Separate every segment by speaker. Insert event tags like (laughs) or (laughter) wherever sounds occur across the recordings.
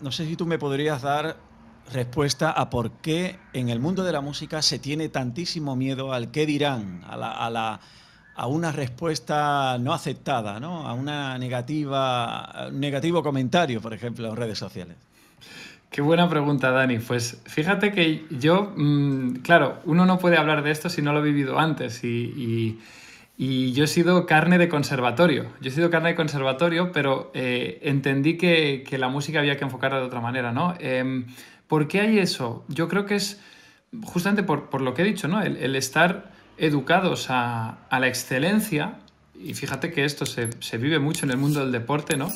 Speaker 1: No sé si tú me podrías dar respuesta a por qué en el mundo de la música se tiene tantísimo miedo al qué dirán, a, una respuesta no aceptada, ¿no? a una negativa, un negativo comentario, por ejemplo, en redes sociales. Qué buena pregunta, Dani. Pues fíjate que yo, mm, claro,
Speaker 2: uno no puede hablar de esto si no lo ha vivido antes y y yo he sido carne de conservatorio. Yo he sido carne de conservatorio, pero eh, entendí que, la música había que enfocarla de otra manera, ¿no? Em, ¿Por qué hay eso? Yo creo que es justamente por, lo que he dicho, ¿no? El, estar educados a, la excelencia, y fíjate que esto se, vive mucho en el mundo del deporte, ¿no?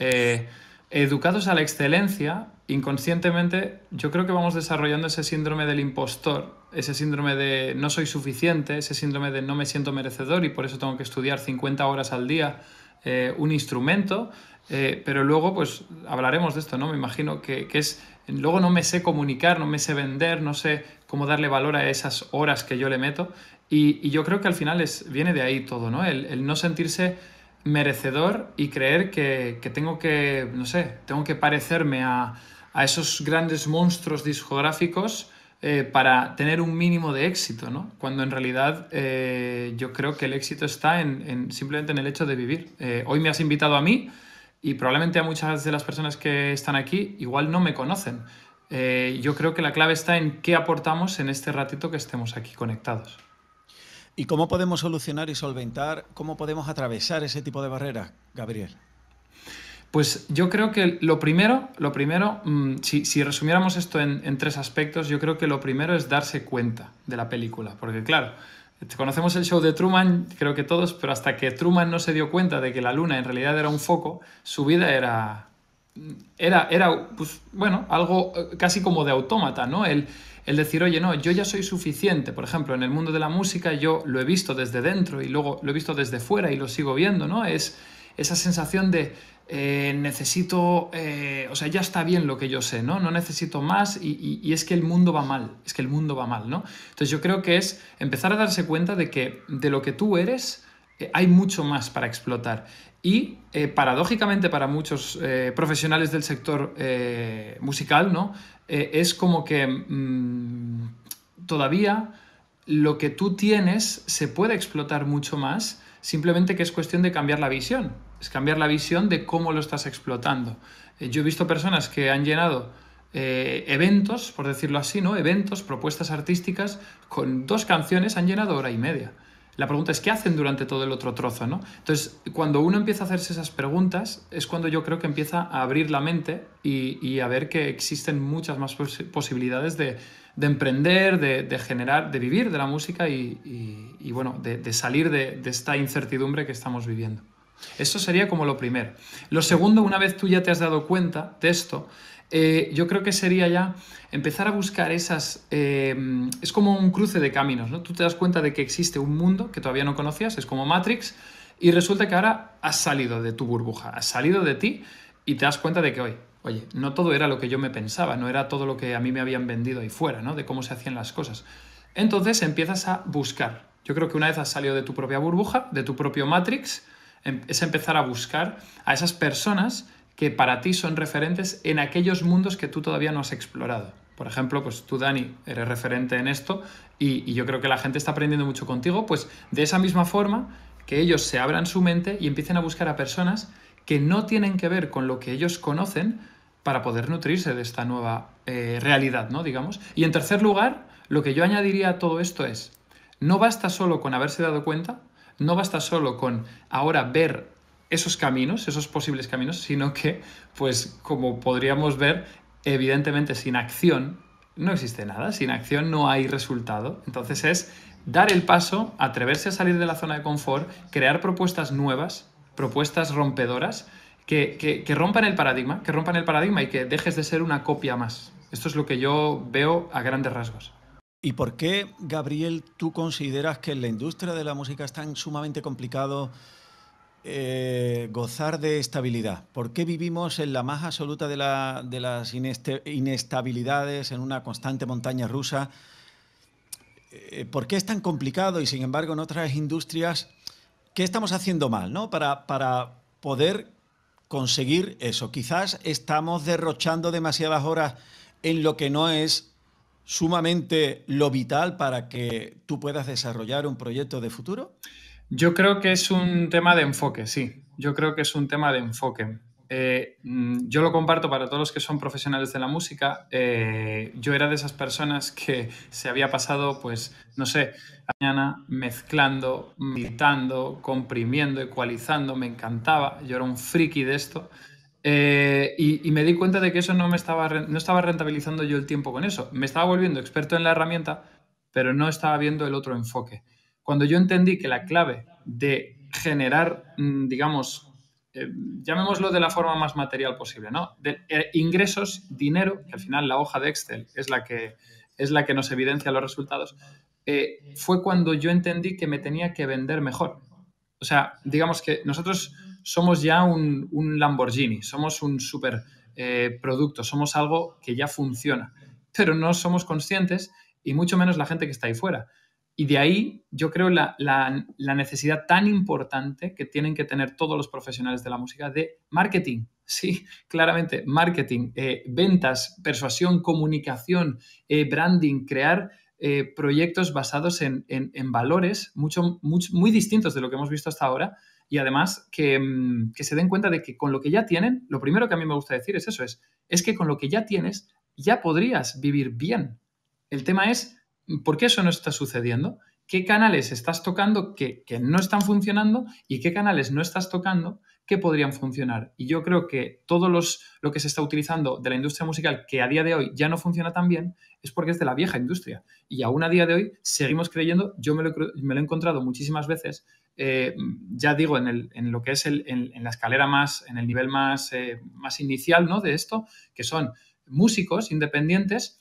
Speaker 2: Eh, educados a la excelencia inconscientemente yo creo que vamos desarrollando ese síndrome del impostor, ese síndrome de no soy suficiente, ese síndrome de no me siento merecedor y por eso tengo que estudiar 50 horas al día eh, un instrumento, eh, pero luego pues hablaremos de esto, ¿no? Me imagino que, que es, luego no me sé comunicar, no me sé vender, no sé cómo darle valor a esas horas que yo le meto y, y yo creo que al final es, viene de ahí todo, ¿no? el, no sentirse merecedor y creer que, que tengo que, no sé, tengo que parecerme a, a esos grandes monstruos discográficos eh, para tener un mínimo de éxito, ¿no? Cuando en realidad eh, yo creo que el éxito está en, simplemente en el hecho de vivir. Eh, hoy me has invitado a mí y probablemente a muchas de las personas que están aquí igual no me conocen. yo creo que la clave está en qué aportamos en este ratito que
Speaker 1: estemos aquí conectados. ¿Y cómo podemos solucionar y solventar, cómo podemos atravesar ese tipo de barreras, Gabriel?
Speaker 2: Pues yo creo que lo primero, lo primero, mm, si, resumiéramos esto en, tres aspectos, yo creo que lo primero es darse cuenta de la película. Porque claro, conocemos el show de Truman, creo que todos, pero hasta que Truman no se dio cuenta de que la luna en realidad era un foco, su vida era. Era, era pues, bueno, algo eh, casi como de autómata, ¿no? El, el decir, oye, no, yo ya soy suficiente. Por ejemplo, en el mundo de la música yo lo he visto desde dentro y luego lo he visto desde fuera y lo sigo viendo, ¿no? Es esa sensación de eh, necesito, eh, o sea, ya está bien lo que yo sé, ¿no? No necesito más y, es que el mundo va mal, es que el mundo va mal, ¿no? Entonces yo creo que es empezar a darse cuenta de que de lo que tú eres eh, hay mucho más para explotar. Y paradójicamente para muchos profesionales del sector musical, ¿no? es como que mm, todavía lo que tú tienes se puede explotar mucho más, simplemente que es cuestión de cambiar la visión, es cambiar la visión de cómo lo estás explotando. Eh, yo he visto personas que han llenado eh, eventos, por decirlo así, ¿no? Eventos, propuestas artísticas, con dos canciones han llenado hora y media. La pregunta es, ¿qué hacen durante todo el otro trozo? ¿no? Entonces, cuando uno empieza a hacerse esas preguntas, es cuando yo creo que empieza a abrir la mente y, a ver que existen muchas más posibilidades de, emprender, de, generar, de vivir de la música y, bueno, de, de salir de esta incertidumbre que estamos viviendo. Eso sería como lo primero. Lo segundo, una vez tú ya te has dado cuenta de esto, eh, yo creo que sería ya empezar a buscar esas... Eh, es como un cruce de caminos, ¿no? Tú te das cuenta de que existe un mundo que todavía no conocías, es como Matrix, y resulta que ahora has salido de tu burbuja, has salido de ti y te das cuenta de que, hoy oye, no todo era lo que yo me pensaba, no era todo lo que a mí me habían vendido ahí fuera, ¿no? De cómo se hacían las cosas. Entonces empiezas a buscar. Yo creo que una vez has salido de tu propia burbuja, de tu propio Matrix, em, es empezar a buscar a esas personas que para ti son referentes en aquellos mundos que tú todavía no has explorado. Por ejemplo, pues tú, Dani, eres referente en esto y, yo creo que la gente está aprendiendo mucho contigo, pues de esa misma forma que ellos se abran su mente y empiecen a buscar a personas que no tienen que ver con lo que ellos conocen para poder nutrirse de esta nueva eh, realidad, ¿no? Digamos. Y en tercer lugar, lo que yo añadiría a todo esto es, no basta solo con haberse dado cuenta, no basta solo con ahora ver esos caminos, esos posibles caminos, sino que, pues como podríamos ver, evidentemente sin acción no existe nada, sin acción no hay resultado. Entonces es dar el paso, atreverse a salir de la zona de confort, crear propuestas nuevas, propuestas rompedoras, que, rompan el paradigma, que rompan el paradigma y que dejes
Speaker 1: de ser una copia más. Esto es lo que yo veo a grandes rasgos. ¿Y por qué, Gabriel, tú consideras que en la industria de la música es tan sumamente complicado eh, gozar de estabilidad? ¿Por qué vivimos en la más absoluta de, las inestabilidades, en una constante montaña rusa? Eh, ¿Por qué es tan complicado y sin embargo en otras industrias, qué estamos haciendo mal ¿no? para poder conseguir eso? Quizás estamos derrochando demasiadas horas en lo que no es sumamente lo vital para que tú puedas desarrollar un proyecto de futuro. Yo creo que es un tema de
Speaker 2: enfoque, sí. Yo creo que es un tema de enfoque. Eh, mm, yo lo comparto para todos los que son profesionales de la música. Eh, yo era de esas personas que se había pasado, pues, no sé, mañana mezclando, mitando comprimiendo, ecualizando, me encantaba. Yo era un friki de esto. Eh, y, y, me di cuenta de que eso no me estaba, no estaba rentabilizando yo el tiempo con eso. Me estaba volviendo experto en la herramienta, pero no estaba viendo el otro enfoque cuando yo entendí que la clave de generar, mm, digamos, eh, llamémoslo de la forma más material posible, ¿no? De, eh, ingresos, dinero, que al final la hoja de Excel es la que, es la que nos evidencia los resultados, eh, fue cuando yo entendí que me tenía que vender mejor. O sea, digamos que nosotros somos ya un, un Lamborghini, somos un super producto, somos algo que ya funciona, pero no somos conscientes y mucho menos la gente que está ahí fuera. Y de ahí yo creo la, necesidad tan importante que tienen que tener todos los profesionales de la música de marketing. (laughs) Sí, claramente, marketing, eh, ventas, persuasión, comunicación, eh, branding, crear eh, proyectos basados en, valores mucho, muy distintos de lo que hemos visto hasta ahora. Y además mm, que, se den cuenta de que con lo que ya tienen, lo primero que a mí me gusta decir es eso, es, es que con lo que ya tienes ya podrías vivir bien. El tema es ¿Por qué eso no está sucediendo? ¿Qué canales estás tocando que, no están funcionando y qué canales no estás tocando que podrían funcionar? Y yo creo que todo lo que se está utilizando de la industria musical que a día de hoy ya no funciona tan bien es porque es de la vieja industria. Y aún a día de hoy seguimos creyendo, yo me lo, he encontrado muchísimas veces, eh, ya digo, en, lo que es en, la escalera más, en el nivel más, eh, más inicial ¿no? de esto, que son músicos independientes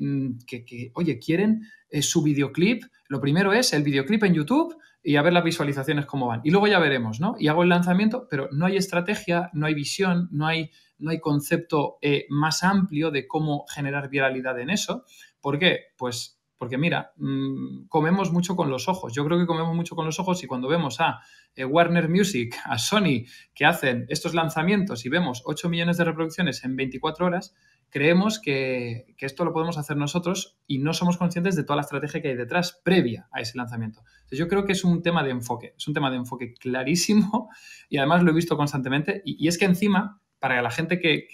Speaker 2: Mm, que, que, oye, quieren eh, su videoclip. Lo primero es el videoclip en YouTube y a ver las visualizaciones cómo van. Y luego ya veremos, ¿no? Y hago el lanzamiento, pero no hay estrategia, no hay visión, no hay, no hay concepto eh, más amplio de cómo generar viralidad en eso. ¿Por qué? Pues porque mira, mm, comemos mucho con los ojos. Yo creo que comemos mucho con los ojos y cuando vemos a eh, Warner Music, a Sony, que hacen estos lanzamientos y vemos 8 millones de reproducciones en 24 horas, creemos que, esto lo podemos hacer nosotros y no somos conscientes de toda la estrategia que hay detrás previa a ese lanzamiento. yo creo que es un tema de enfoque, es un tema de enfoque clarísimo (laughs) y además lo he visto constantemente. Y, es que encima, para la gente que,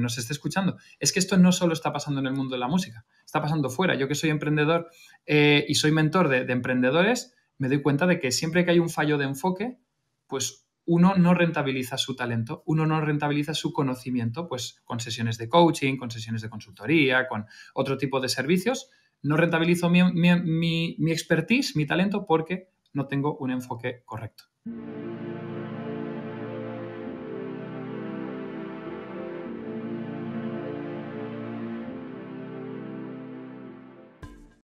Speaker 2: nos esté escuchando, es que esto no solo está pasando en el mundo de la música, está pasando fuera. Yo que soy emprendedor eh, y soy mentor de emprendedores, me doy cuenta de que siempre que hay un fallo de enfoque, pues uno no rentabiliza su talento, uno no rentabiliza su conocimiento, pues con sesiones de coaching, con sesiones de consultoría, con otro tipo de servicios, no rentabilizo mi, mi expertise, mi talento, porque no tengo un enfoque correcto.